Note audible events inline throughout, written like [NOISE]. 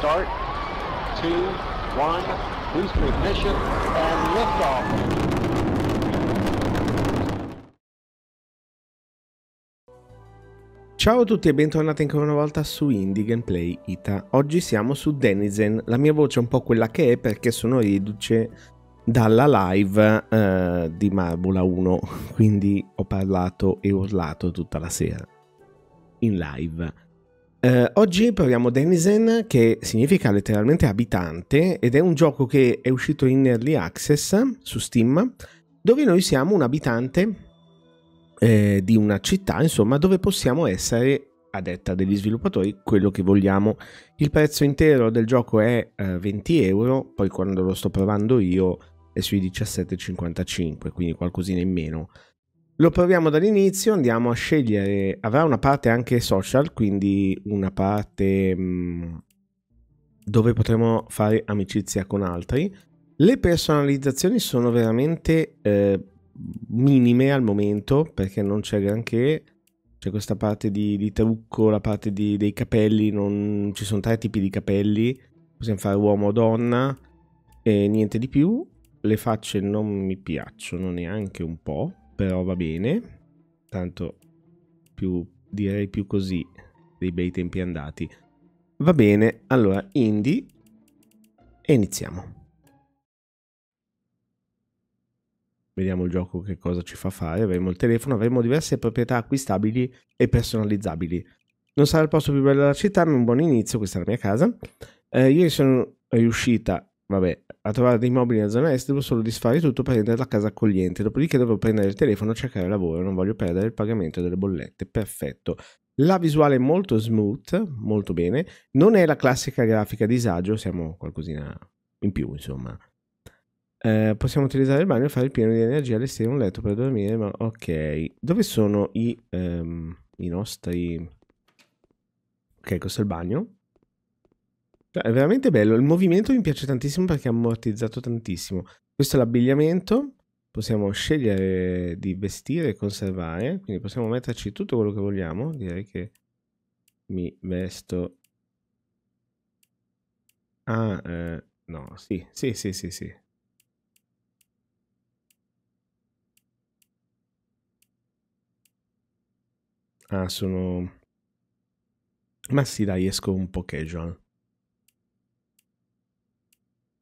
start, two, one, boost ignition, and liftoff. Ciao a tutti e bentornati ancora una volta su Indie Gameplay Ita. Oggi siamo su Denizen, la mia voce è un po' quella che è perché sono riduce dalla live eh, di Marbula 1, [LAUGHS] quindi ho parlato e urlato tutta la sera in live. Uh, oggi proviamo Denizen, che significa letteralmente abitante, ed è un gioco che è uscito in early access su Steam, dove noi siamo un abitante eh, di una città, insomma, dove possiamo essere, a detta degli sviluppatori, quello che vogliamo. Il prezzo intero del gioco è eh, 20 euro, poi quando lo sto provando io è sui 17,55, quindi qualcosina in meno. Lo proviamo dall'inizio, andiamo a scegliere, avrà una parte anche social, quindi una parte mh, mm, dove potremo fare amicizia con altri. Le personalizzazioni sono veramente eh, minime al momento perché non c'è granché. C'è questa parte di, di trucco, la parte di, dei capelli, non... ci sono tre tipi di capelli, possiamo fare uomo o donna e niente di più. Le facce non mi piacciono neanche un po' però va bene. Tanto più, direi più così dei bei tempi andati. Va bene, allora indie e iniziamo. Vediamo il gioco che cosa ci fa fare. Avremo il telefono, avremo diverse proprietà acquistabili e personalizzabili. Non sarà il posto più bello della città, ma è un buon inizio, questa è la mia casa. Eh, ieri sono riuscita Vabbè, a trovare dei mobili nella zona est, devo solo disfare tutto per rendere la casa accogliente, dopodiché devo prendere il telefono e cercare lavoro, non voglio perdere il pagamento delle bollette, perfetto. La visuale è molto smooth, molto bene, non è la classica grafica disagio, siamo qualcosina in più insomma. Eh, possiamo utilizzare il bagno e fare il pieno di energia all'esterno, un letto per dormire, ma ok. Dove sono i, um, i nostri... Ok, questo è il bagno. Cioè, è veramente bello. Il movimento mi piace tantissimo perché è ammortizzato tantissimo. Questo è l'abbigliamento. Possiamo scegliere di vestire e conservare. Quindi possiamo metterci tutto quello che vogliamo. Direi che mi vesto. Ah, eh, no, sì, sì, sì, sì, sì. Ah, sono... Ma sì, dai, esco un po' casual.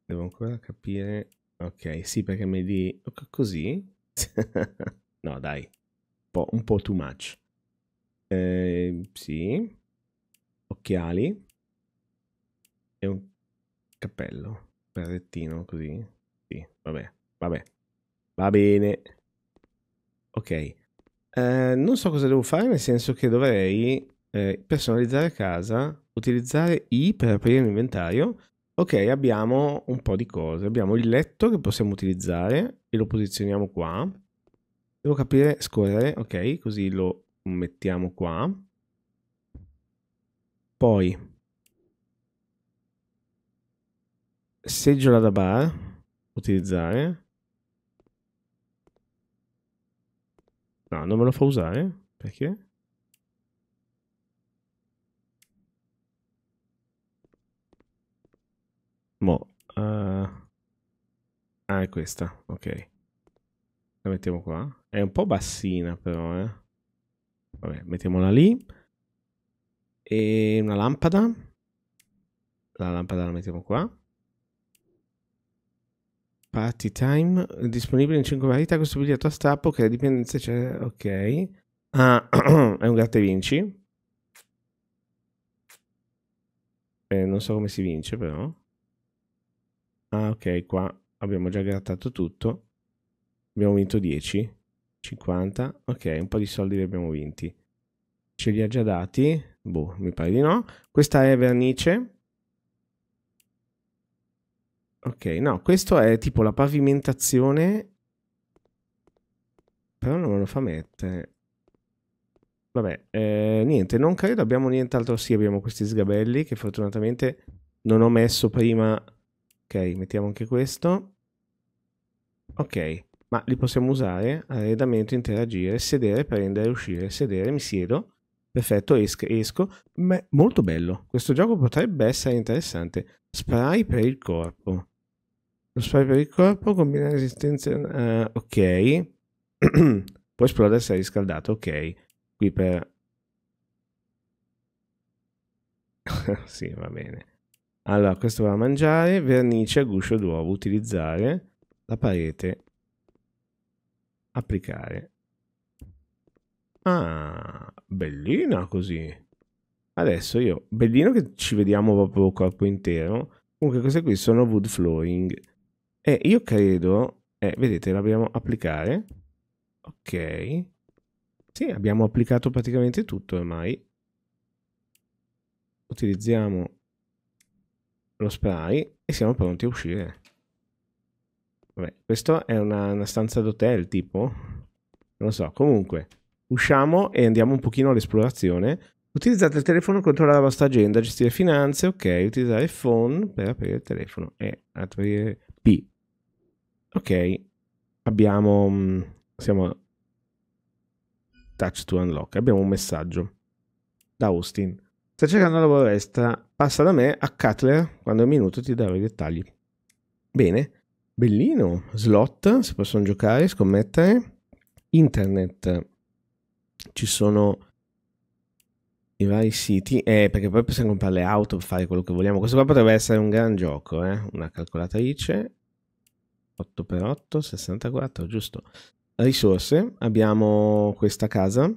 Devo ancora capire... Ok, sì, perché mi di... Oh, così? [LAUGHS] no, dai. Un po', un po too much. Eh, sì. Occhiali. E un cappello. Berrettino, così. Sì, vabbè, vabbè. Va bene. Ok. Eh, non so cosa devo fare, nel senso che dovrei eh, personalizzare casa, utilizzare I per aprire l'inventario Ok, abbiamo un po' di cose. Abbiamo il letto che possiamo utilizzare e lo posizioniamo qua. Devo capire, scorrere, ok, così lo mettiamo qua. Poi, seggiola da bar, utilizzare. No, non me lo fa usare, perché? Mo. Uh... Ah, è questa. Ok. La mettiamo qua. È un po' bassina però, eh. Vabbè, mettiamola lì. E una lampada. La lampada la mettiamo qua. Party time. Disponibile in 5 varietà. Questo biglietto a strappo che la dipendenza c'è. Ok. Ah, [CLEARS THROAT] è un gratta e vinci. Eh, non so come si vince però. Ah, ok, qua abbiamo già grattato tutto. Abbiamo vinto 10. 50. Ok, un po' di soldi li abbiamo vinti. Ce li ha già dati? Boh, mi pare di no. Questa è vernice. Ok, no, questo è tipo la pavimentazione. Però non me lo fa mettere. Vabbè, eh, niente, non credo abbiamo nient'altro. Sì, abbiamo questi sgabelli che fortunatamente non ho messo prima Ok, mettiamo anche questo. Ok, ma li possiamo usare, arredamento, interagire, sedere, prendere, uscire, sedere, mi siedo. Perfetto, esco, esco. Ma molto bello, questo gioco potrebbe essere interessante. Spray per il corpo. Lo spray per il corpo combina resistenza... Uh, ok. [CLEARS THROAT] Può esplodere se è riscaldato, ok. Qui per... [LAUGHS] sì, va bene. Allora, questo va a mangiare, vernice a guscio d'uovo, utilizzare, la parete, applicare. Ah, bellina così. Adesso io, bellino che ci vediamo proprio corpo intero. Comunque queste qui sono wood flooring. E io credo, eh, vedete, l'abbiamo applicare. Ok. Sì, abbiamo applicato praticamente tutto ormai. Utilizziamo lo spray e siamo pronti a uscire. Vabbè, questa è una, una stanza d'hotel tipo? Non lo so, comunque usciamo e andiamo un pochino all'esplorazione. Utilizzate il telefono, controllare la vostra agenda, gestire finanze, ok, utilizzare il phone per aprire il telefono e aprire P. Ok, abbiamo... Mm, siamo touch to unlock, abbiamo un messaggio da Austin. Sta cercando lavoro extra? Passa da me a Cutler, quando è un minuto ti darò i dettagli. Bene, bellino. Slot, si possono giocare, scommettere. Internet, ci sono i vari siti, eh, perché poi possiamo comprare le auto per fare quello che vogliamo. Questo qua potrebbe essere un gran gioco, eh? una calcolatrice. 8x8, 64, giusto. Risorse, abbiamo questa casa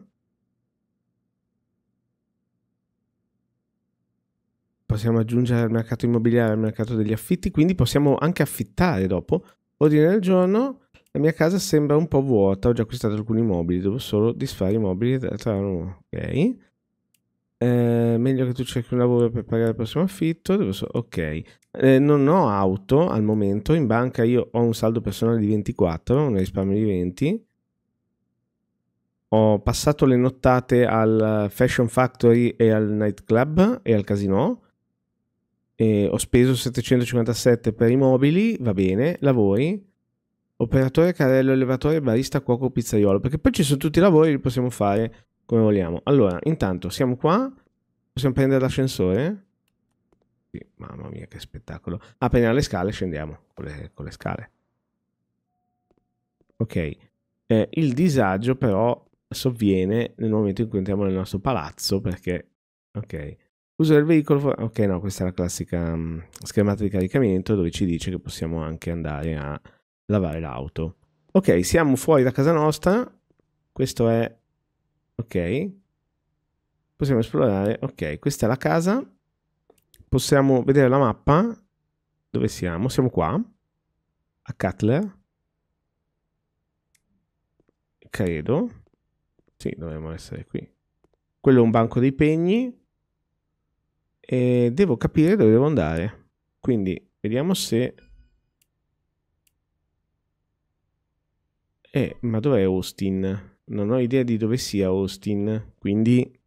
possiamo aggiungere al mercato immobiliare, al mercato degli affitti, quindi possiamo anche affittare dopo. Ordine del giorno, la mia casa sembra un po' vuota, ho già acquistato alcuni mobili, devo solo disfare i mobili tra uno. Ok. Eh, meglio che tu cerchi un lavoro per pagare il prossimo affitto. So ok, eh, non ho auto al momento. In banca io ho un saldo personale di 24, un risparmio di 20. Ho passato le nottate al eh, Fashion Factory e al nightclub e al casino eh, ho speso 757 per i mobili, va bene, lavori, operatore, carrello, elevatore, barista, cuoco, pizzaiolo, perché poi ci sono tutti i lavori, li possiamo fare come vogliamo. Allora, intanto siamo qua, possiamo prendere l'ascensore. Sì, mamma mia che spettacolo. Ah, prendiamo le scale, scendiamo con le, con le scale. Ok, eh, il disagio però sovviene nel momento in cui entriamo nel nostro palazzo perché... Ok. Uso del veicolo, ok no, questa è la classica mm, schermata di caricamento dove ci dice che possiamo anche andare a lavare l'auto. Ok, siamo fuori da casa nostra, questo è, ok, possiamo esplorare, ok, questa è la casa, possiamo vedere la mappa, dove siamo? Siamo qua, a Cutler, credo, sì, dovremmo essere qui. Quello è un banco dei pegni, e devo capire dove devo andare. Quindi vediamo se... Eh, ma dov'è Austin? Non ho idea di dove sia Austin, quindi...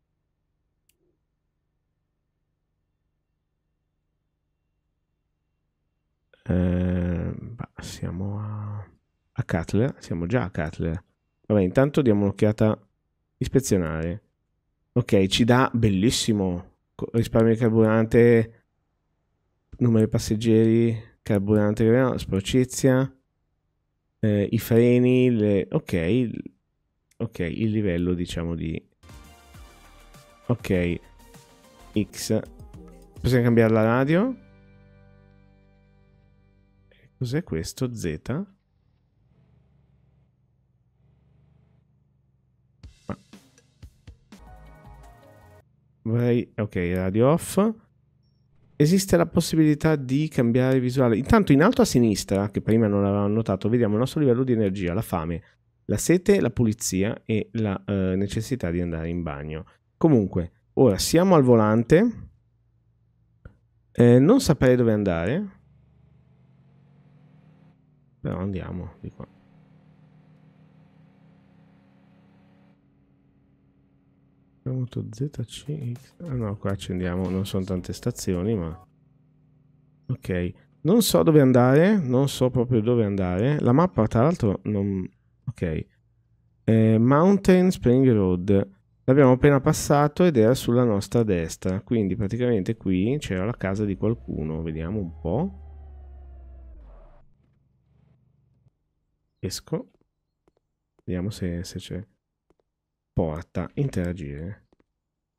Eh, bah, siamo a, a Cutler, siamo già a Cutler. Vabbè, intanto diamo un'occhiata ispezionare. Ok, ci dà bellissimo risparmio di carburante, numero di passeggeri, carburante, no, sporcizia, eh, i freni, le... ok, ok, il livello diciamo di... ok, X. Possiamo cambiare la radio? Cos'è questo? Z? Vorrei... Ok, radio off. Esiste la possibilità di cambiare visuale. Intanto in alto a sinistra, che prima non avevamo notato, vediamo il nostro livello di energia, la fame, la sete, la pulizia e la eh, necessità di andare in bagno. Comunque, ora siamo al volante. Eh, non saprei dove andare. Però andiamo di qua. moto avuto ZCX. Ah no, qua accendiamo, non sono tante stazioni, ma... Ok, non so dove andare, non so proprio dove andare. La mappa, tra l'altro, non... Ok. Eh, Mountain Spring Road. L'abbiamo appena passato ed era sulla nostra destra. Quindi praticamente qui c'era la casa di qualcuno. Vediamo un po'. Esco. Vediamo se, se c'è porta, interagire.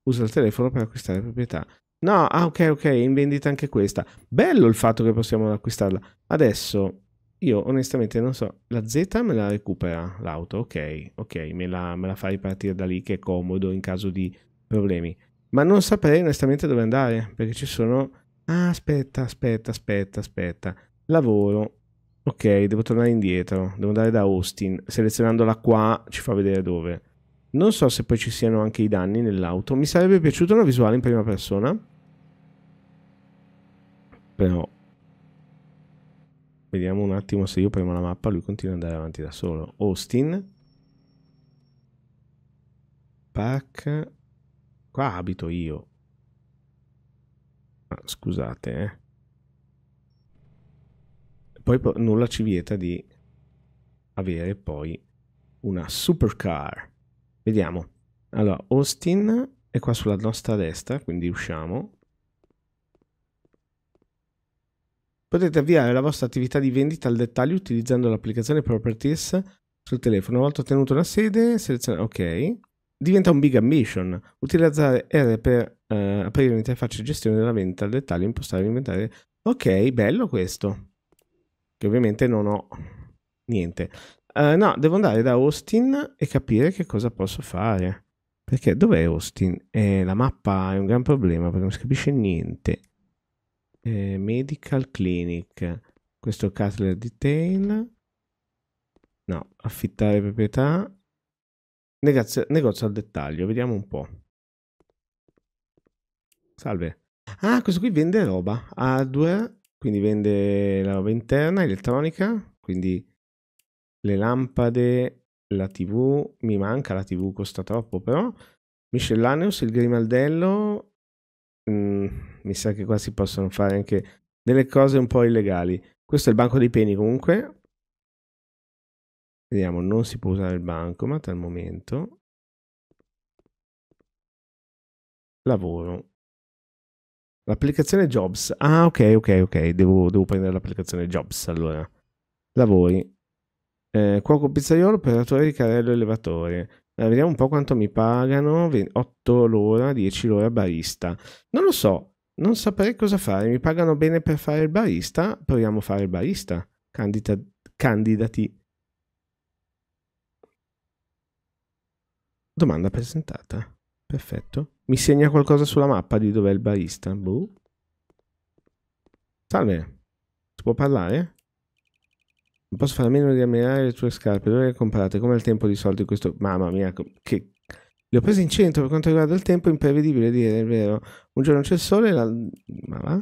Usa il telefono per acquistare proprietà. No, ah ok, ok, in vendita anche questa. Bello il fatto che possiamo acquistarla. Adesso, io onestamente non so, la Z me la recupera l'auto, ok, ok, me la, me la fa ripartire da lì che è comodo in caso di problemi. Ma non saprei onestamente dove andare, perché ci sono... Ah, aspetta, aspetta, aspetta, aspetta. Lavoro. Ok, devo tornare indietro, devo andare da Austin. Selezionandola qua ci fa vedere dove. Non so se poi ci siano anche i danni nell'auto. Mi sarebbe piaciuta una visuale in prima persona. Però... Vediamo un attimo se io premo la mappa, lui continua ad andare avanti da solo. Austin. Park. Qua abito io. Ah, scusate, eh. Poi nulla ci vieta di avere poi una supercar. Vediamo. Allora, Austin è qua sulla nostra destra, quindi usciamo. Potete avviare la vostra attività di vendita al dettaglio utilizzando l'applicazione Properties sul telefono. Una volta ottenuto una sede, seleziona OK. Diventa un big ambition. Utilizzare R per eh, aprire l'interfaccia di gestione della vendita al dettaglio, impostare l'inventario. Ok, bello questo. Che ovviamente non ho niente. Eh, no, devo andare da Austin e capire che cosa posso fare. Perché dov'è Austin? Eh, la mappa è un gran problema perché non si capisce niente. Eh, medical Clinic. Questo è Cutler Detail. No, affittare proprietà. Negazio, negozio al dettaglio, vediamo un po'. Salve. Ah, questo qui vende roba, hardware, quindi vende la roba interna, elettronica, quindi le lampade, la TV, mi manca la TV, costa troppo, però Miscellaneus, il grimaldello, mh, mm, mi sa che qua si possono fare anche delle cose un po' illegali. Questo è il banco dei peni comunque. Vediamo, non si può usare il banco, ma al momento. Lavoro. L'applicazione Jobs. Ah, ok, ok, ok. Devo, devo prendere l'applicazione Jobs allora. Lavori. Eh, cuoco pizzaiolo, operatore di carrello elevatore. Eh, vediamo un po' quanto mi pagano. 8 l'ora, 10 l'ora barista. Non lo so, non saprei cosa fare. Mi pagano bene per fare il barista. Proviamo a fare il barista. Candida, candidati. Domanda presentata. Perfetto. Mi segna qualcosa sulla mappa di dov'è il barista? Boh. Salve. Si può parlare? posso fare a meno di ammirare le tue scarpe, dove le comprate? Come al tempo di soldi questo... Mamma mia, che... Le ho prese in centro per quanto riguarda il tempo, imprevedibile dire, è vero. Un giorno c'è il sole, la... ma va?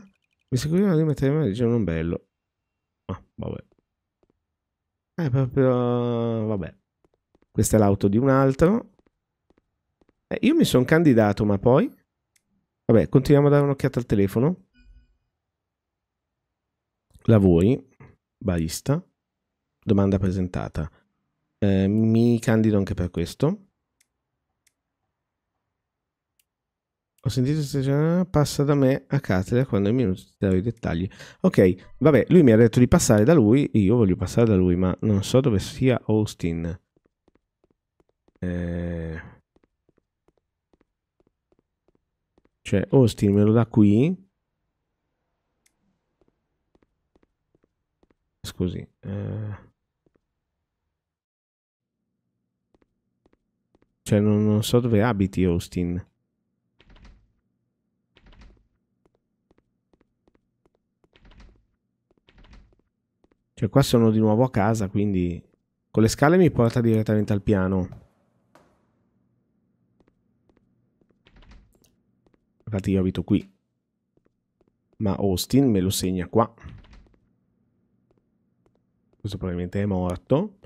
Mi seguivano di mettere in mano un bello Ma ah, vabbè. È proprio... vabbè. Questa è l'auto di un altro. Eh, io mi sono candidato, ma poi... Vabbè, continuiamo a dare un'occhiata al telefono. Lavori. Barista domanda presentata. Eh, mi candido anche per questo. Ho sentito passa da me a Cateria quando è minuto ti darò i dettagli. Ok, vabbè, lui mi ha detto di passare da lui, io voglio passare da lui, ma non so dove sia Austin. Eh... Cioè, Austin me lo dà qui. Scusi. Eh... Cioè, non, non so dove abiti, Austin. Cioè, qua sono di nuovo a casa, quindi... Con le scale mi porta direttamente al piano. Infatti io abito qui. Ma Austin me lo segna qua. Questo probabilmente è morto.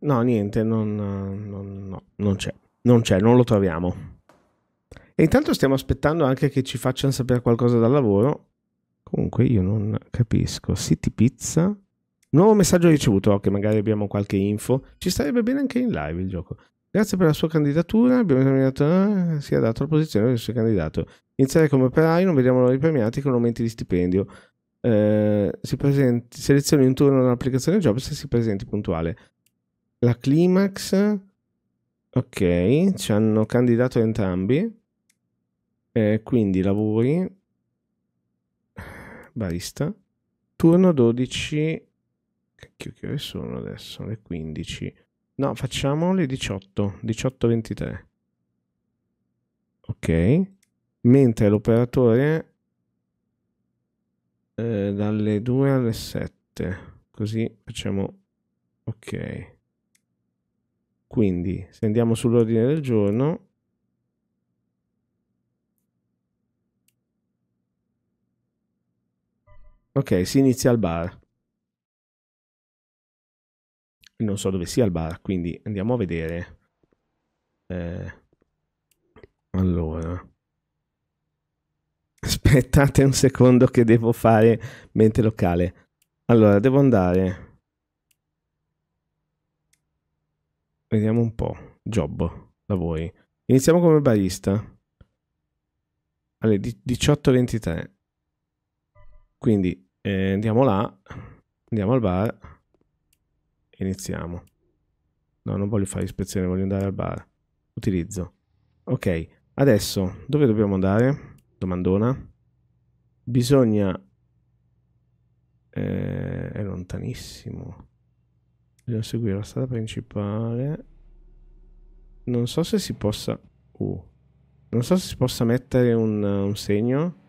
No, niente, non, non, no, non c'è. Non c'è, non lo troviamo. E intanto stiamo aspettando anche che ci facciano sapere qualcosa dal lavoro. Comunque io non capisco. City Pizza. Nuovo messaggio ricevuto, ok, magari abbiamo qualche info. Ci starebbe bene anche in live il gioco. Grazie per la sua candidatura, abbiamo esaminato, ah, eh, si è dato la posizione del suo candidato. Iniziare come operaio, non vediamo loro premiati con aumenti di stipendio. Eh, si presenti, selezioni un turno nell'applicazione job se si presenti puntuale. La Climax, Ok, ci hanno candidato entrambi. Eh, quindi lavori. Barista. Turno 12. Cacchio, che ore sono adesso? Le 15. No, facciamo le 18. 18.23. Ok. Mentre l'operatore eh, dalle 2 alle 7. Così facciamo... Ok. Quindi, se andiamo sull'ordine del giorno, ok, si inizia al bar. Non so dove sia il bar, quindi andiamo a vedere. Eh, allora. [LAUGHS] Aspettate un secondo che devo fare mente locale. Allora, devo andare Vediamo un po'. Job, da voi. Iniziamo come barista. Alle 18.23. Quindi eh, andiamo là, andiamo al bar iniziamo. No, non voglio fare ispezione, voglio andare al bar. Utilizzo. Ok, adesso dove dobbiamo andare? Domandona. Bisogna... Eh, è lontanissimo. Devo seguire la strada principale. Non so se si possa... Uh. Non so se si possa mettere un, un, segno.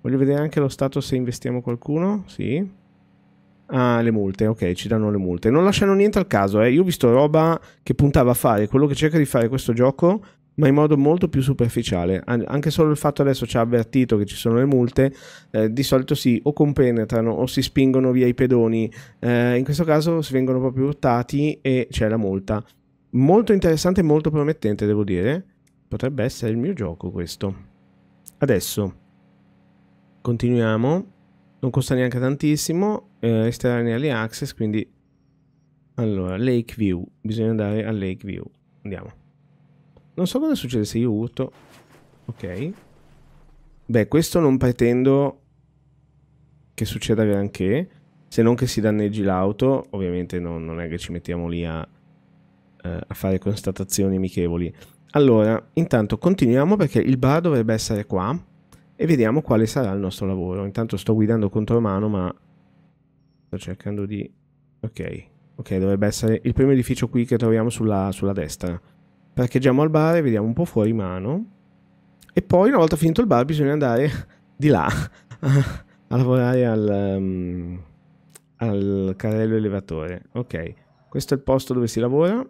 Voglio vedere anche lo stato se investiamo qualcuno. Sì. Ah, le multe. Ok, ci danno le multe. Non lasciano niente al caso, eh. Io ho visto roba che puntava a fare quello che cerca di fare questo gioco ma in modo molto più superficiale. Anche solo il fatto adesso ci ha avvertito che ci sono le multe, eh, di solito si o compenetrano o si spingono via i pedoni, eh, in questo caso si vengono proprio urtati e c'è la multa. Molto interessante e molto promettente, devo dire. Potrebbe essere il mio gioco questo. Adesso continuiamo. Non costa neanche tantissimo. Eh, estranei alle access, quindi... Allora, Lakeview. Bisogna andare a Lakeview. Andiamo. Non so cosa succede se io urto. Ok. Beh, questo non pretendo che succeda granché. Se non che si danneggi l'auto. Ovviamente non, non, è che ci mettiamo lì a, eh, a fare constatazioni amichevoli. Allora, intanto continuiamo perché il bar dovrebbe essere qua. E vediamo quale sarà il nostro lavoro. Intanto sto guidando contro mano, ma... Sto cercando di... Ok. Ok, dovrebbe essere il primo edificio qui che troviamo sulla, sulla destra. Parcheggiamo al bar e vediamo un po' fuori mano. E poi, una volta finito il bar, bisogna andare di là a lavorare al, um, al carrello elevatore. Ok, questo è il posto dove si lavora.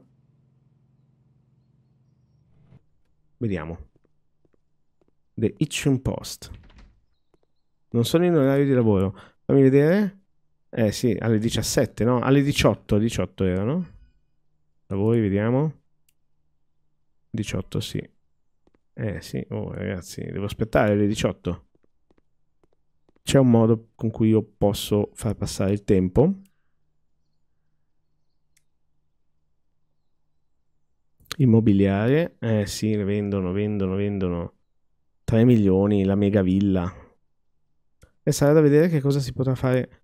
Vediamo. The Hitchin Post. Non sono in orario di lavoro. Fammi vedere. Eh sì, alle 17, no? Alle 18, 18 erano. Lavori, vediamo. 18 sì. Eh sì, oh ragazzi, devo aspettare le 18. C'è un modo con cui io posso far passare il tempo? Immobiliare, eh sì, vendono, vendono, vendono 3 milioni la mega villa. E sarà da vedere che cosa si potrà fare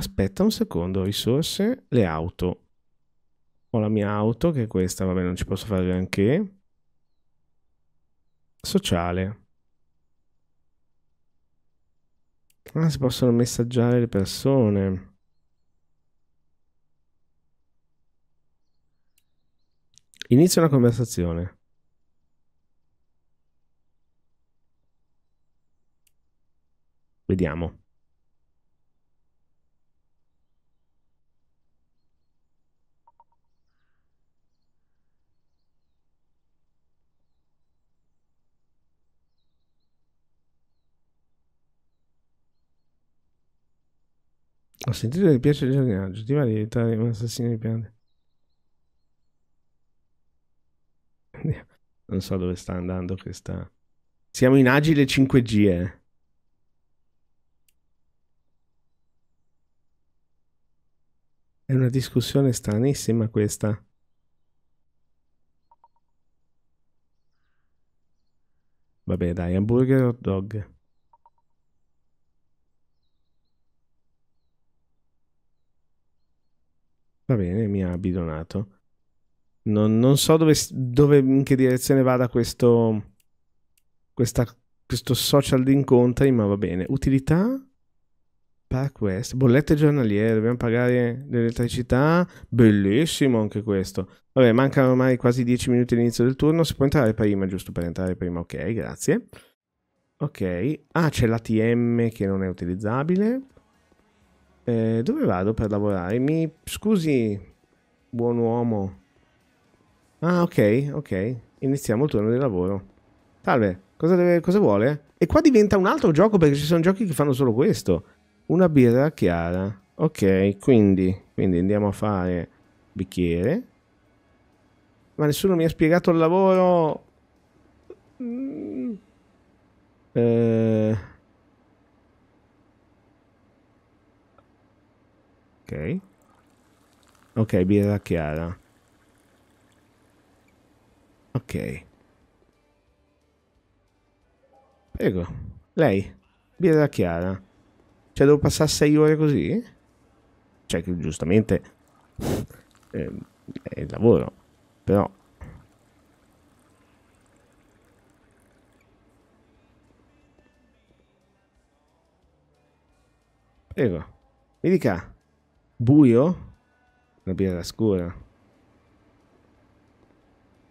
aspetta un secondo, risorse, le auto. Ho la mia auto, che è questa, vabbè, non ci posso fare granché. Sociale. Ah, si possono messaggiare le persone. Inizia una conversazione. Vediamo. Ho sentito che piace il giardinaggio, ti va di diventare un assassino di piante? Non so dove sta andando questa... Siamo in agile 5G, eh. È una discussione stranissima questa. Vabbè dai, hamburger hot dog. Va bene, mi ha abbidonato. Non, non so dove, dove, in che direzione vada questo, questa, questo social di incontri, ma va bene. Utilità? PacWest, bollette giornaliere, dobbiamo pagare l'elettricità, bellissimo anche questo. Vabbè, mancano ormai quasi 10 minuti all'inizio del turno, si può entrare prima, giusto per entrare prima, ok, grazie. Ok, ah c'è l'ATM che non è utilizzabile. Eh, dove vado per lavorare? Mi scusi, buon uomo. Ah, ok, ok. Iniziamo il turno di lavoro. Salve, cosa, deve, cosa vuole? E qua diventa un altro gioco perché ci sono giochi che fanno solo questo. Una birra chiara. Ok, quindi, quindi andiamo a fare bicchiere. Ma nessuno mi ha spiegato il lavoro. Mm. Eh... Ok. Ok, birra chiara. Ok. Prego. Lei, birra chiara. Cioè, devo passare sei ore così? Cioè, che giustamente [LAUGHS] eh, è il lavoro, però... Prego, mi dica. Buio? Una birra scura.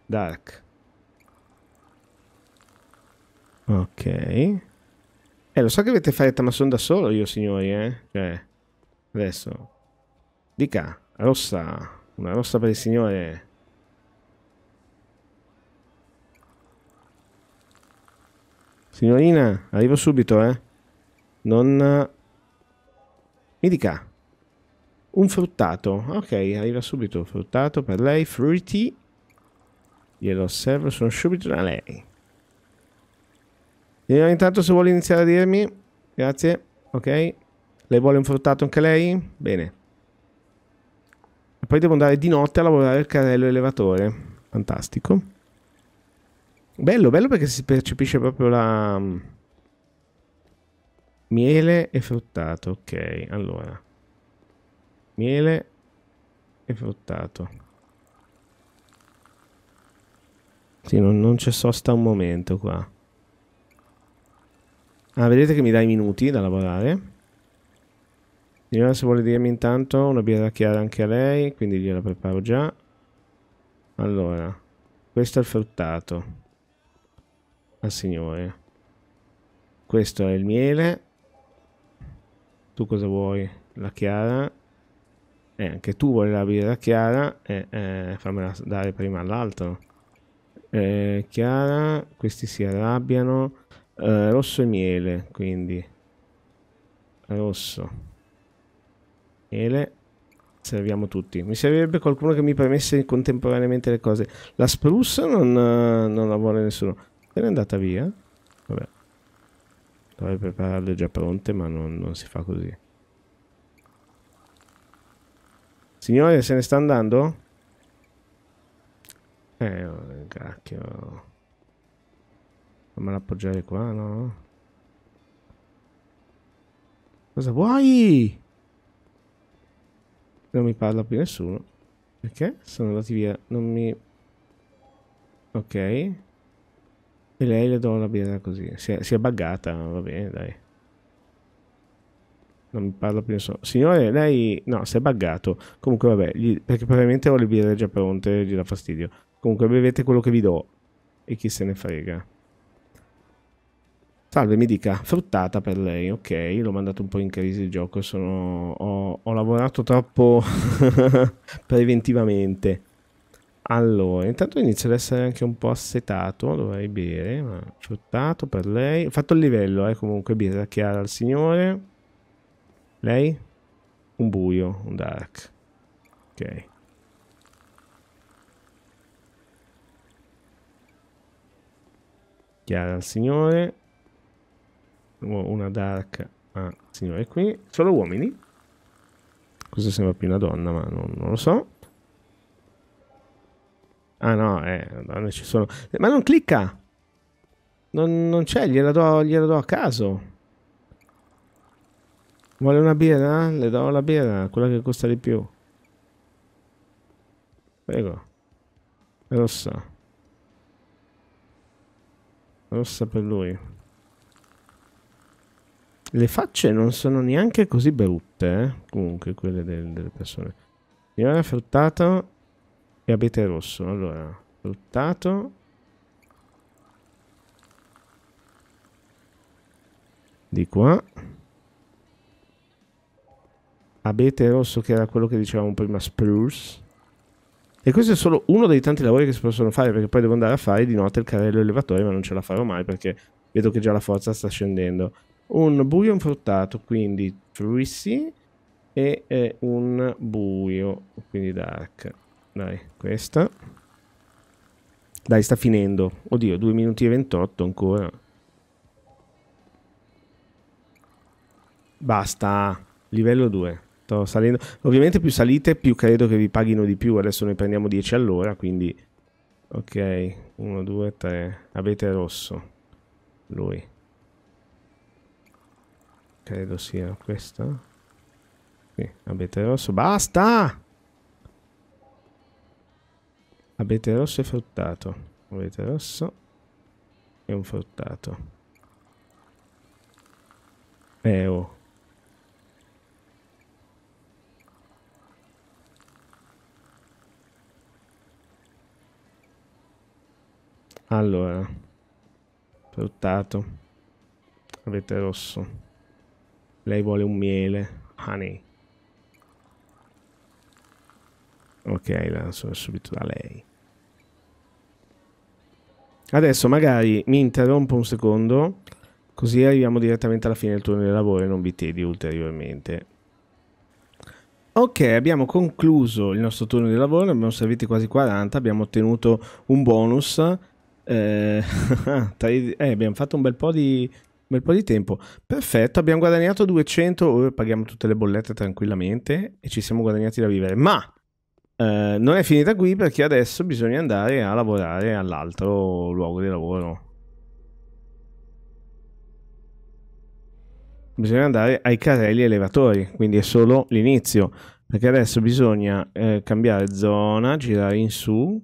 Dark. Ok. Eh, lo so che avete fretta, ma sono da solo io, signori, eh. Cioè, adesso. Dica, rossa. Una rossa per il signore. Signorina, arrivo subito, eh. Non... Mi dica. Un fruttato. Ok, arriva subito fruttato per lei. Fruity. Glielo osservo, sono subito da lei. E intanto se vuole iniziare a dirmi. Grazie. Ok. Lei vuole un fruttato anche lei? Bene. E poi devo andare di notte a lavorare il carrello elevatore. Fantastico. Bello, bello perché si percepisce proprio la... Mm, miele e fruttato. Ok, allora. Miele e fruttato. Sì, non, non c'è sosta un momento qua. Ah, vedete che mi dai minuti da lavorare. Vediamo se vuole dirmi intanto una birra chiara anche a lei, quindi gliela preparo già. Allora, questo è il fruttato al signore. Questo è il miele. Tu cosa vuoi? La chiara eh, anche tu vuoi la birra chiara e eh, eh, fammela dare prima all'altro. Eh, chiara, questi si arrabbiano. Eh, rosso e miele, quindi. Rosso. Miele. Serviamo tutti. Mi servirebbe qualcuno che mi premesse contemporaneamente le cose. La spruce non, eh, non la vuole nessuno. Se n'è andata via? Vabbè. Dovrei prepararle già pronte, ma non, non si fa così. Signore, se ne sta andando? Eh, oh, cacchio. Non appoggiare qua, no? Cosa vuoi? Non mi parla più nessuno. Perché? Sono andati via. Non mi... Ok. E lei le do la birra così. Si è, si è buggata, va bene, dai non parla più nessuno. Signore, lei no, si è buggato. Comunque, vabbè, gli... perché probabilmente ho le birre già pronte, gli dà fastidio. Comunque, bevete quello che vi do e chi se ne frega. Salve, mi dica, fruttata per lei, ok, l'ho mandato un po' in crisi il gioco, sono... ho, ho lavorato troppo [LAUGHS] preventivamente. Allora, intanto inizio ad essere anche un po' assetato, dovrei bere, ma fruttato per lei. Ho fatto il livello, eh, comunque birra chiara al signore. Lei? Un buio, un dark. Ok. Chiara al signore. Una dark al ah, signore qui. Solo uomini. Questo sembra più una donna, ma non, non lo so. Ah no, eh, donne ci sono. Ma non clicca! Non, non c'è, gliela do, gliela do a caso. Vuole una birra? Le do la birra, quella che costa di più. Prego. Rossa. Rossa per lui. Le facce non sono neanche così brutte, eh? comunque, quelle del, delle persone. Signora fruttato e abete rosso. Allora, fruttato. Di qua abete rosso che era quello che dicevamo prima, spruce. E questo è solo uno dei tanti lavori che si possono fare, perché poi devo andare a fare di notte il carrello elevatore, ma non ce la farò mai perché vedo che già la forza sta scendendo. Un buio infruttato, quindi fruissi, e eh, un buio, quindi dark. Dai, questa. Dai, sta finendo. Oddio, 2 minuti e 28 ancora. Basta. Livello 2. Certo, salendo. ovviamente più salite più credo che vi paghino di più, adesso noi prendiamo 10 all'ora, quindi... Ok, 1, 2, 3, avete rosso, lui. Credo sia questa. Sì, avete rosso, basta! Abete rosso e fruttato. Avete rosso e un fruttato. Eh, oh. Allora, fruttato, avete rosso. Lei vuole un miele, honey. Ok, lancio subito da lei. Adesso magari mi interrompo un secondo, così arriviamo direttamente alla fine del turno di lavoro e non vi tedi ulteriormente. Ok, abbiamo concluso il nostro turno di lavoro, ne abbiamo serviti quasi 40, abbiamo ottenuto un bonus eh, [LAUGHS] eh, abbiamo fatto un bel po' di bel po' di tempo. Perfetto, abbiamo guadagnato 200, eh, paghiamo tutte le bollette tranquillamente e ci siamo guadagnati da vivere. Ma eh, non è finita qui perché adesso bisogna andare a lavorare all'altro luogo di lavoro. Bisogna andare ai carrelli elevatori, quindi è solo l'inizio. Perché adesso bisogna eh, cambiare zona, girare in su,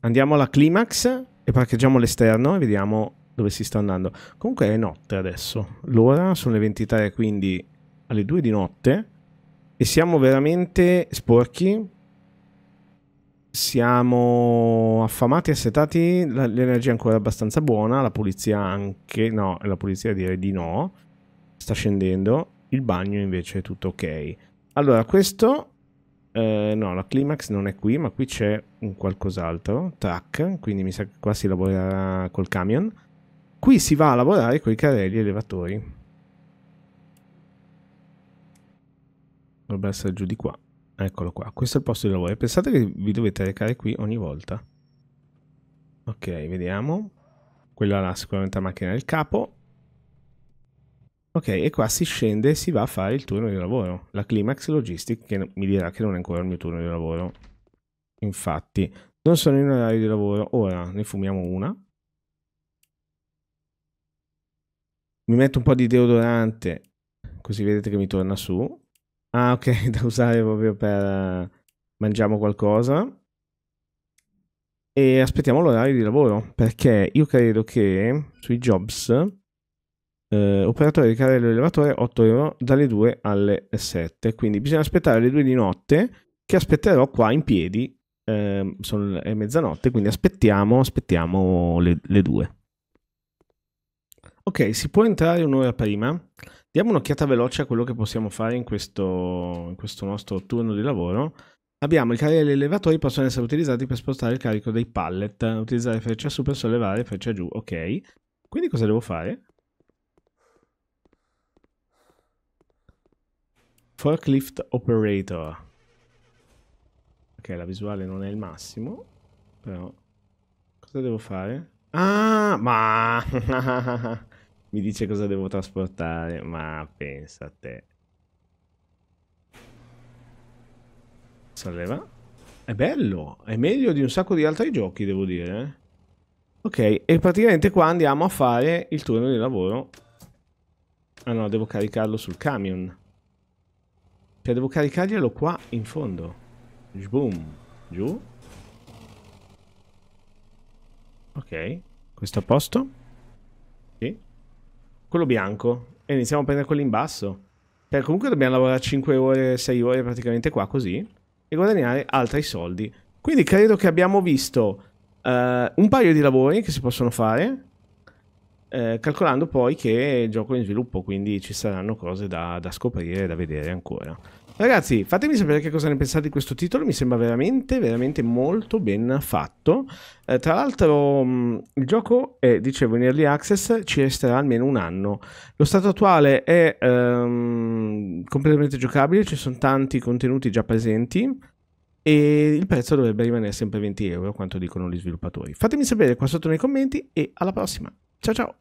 Andiamo alla climax e parcheggiamo l'esterno e vediamo dove si sta andando. Comunque è notte adesso. L'ora sono le 23, quindi alle 2 di notte. E siamo veramente sporchi. Siamo affamati, assetati. L'energia è ancora abbastanza buona. La pulizia anche. No, la pulizia direi di no. Sta scendendo. Il bagno invece è tutto ok. Allora, questo... Eh, no, la climax non è qui, ma qui c'è un qualcos'altro, track, quindi mi sa che qua si lavorerà col camion. Qui si va a lavorare con i carrelli elevatori. Dovrebbe essere giù di qua. Eccolo qua, questo è il posto di lavoro. Pensate che vi dovete recare qui ogni volta. Ok, vediamo. Quella là sicuramente la macchina del capo. Ok, e qua si scende e si va a fare il turno di lavoro. La Climax Logistic, che mi dirà che non è ancora il mio turno di lavoro. Infatti, non sono in orario di lavoro. Ora ne fumiamo una. Mi metto un po' di deodorante, così vedete che mi torna su. Ah, ok, [LAUGHS] da usare proprio per eh, mangiamo qualcosa. E aspettiamo l'orario di lavoro, perché io credo che sui jobs eh, operatore di carrello elevatore 8 euro dalle 2 alle 7 quindi bisogna aspettare le 2 di notte che aspetterò qua in piedi Ehm, sono, è mezzanotte, quindi aspettiamo, aspettiamo le, le due. Ok, si può entrare un'ora prima. Diamo un'occhiata veloce a quello che possiamo fare in questo, in questo nostro turno di lavoro. Abbiamo i carri elevatori possono essere utilizzati per spostare il carico dei pallet, utilizzare freccia su per sollevare freccia giù, ok. Quindi cosa devo fare? Forklift Operator. Ok, la visuale non è il massimo, però... Cosa devo fare? Ah, ma... [LAUGHS] Mi dice cosa devo trasportare, ma pensa a te. Solleva. È bello, è meglio di un sacco di altri giochi, devo dire. Eh. Ok, e praticamente qua andiamo a fare il turno di lavoro. Ah no, devo caricarlo sul camion. Cioè, devo caricarglielo qua in fondo. Boom. Giù. Ok. Questo a posto? Sì. Quello bianco. E iniziamo a prendere quello in basso. Perché comunque dobbiamo lavorare 5 ore, 6 ore praticamente qua così. E guadagnare altri soldi. Quindi credo che abbiamo visto uh, un paio di lavori che si possono fare. Eh, calcolando poi che il gioco è in sviluppo, quindi ci saranno cose da, da scoprire e da vedere ancora. Ragazzi, fatemi sapere che cosa ne pensate di questo titolo, mi sembra veramente, veramente molto ben fatto. Eh, tra l'altro, mh, mm, il gioco è, dicevo, in early access ci resterà almeno un anno. Lo stato attuale è ehm, completamente giocabile, ci sono tanti contenuti già presenti, e il prezzo dovrebbe rimanere sempre 20 euro, quanto dicono gli sviluppatori. Fatemi sapere qua sotto nei commenti e alla prossima. Ciao ciao!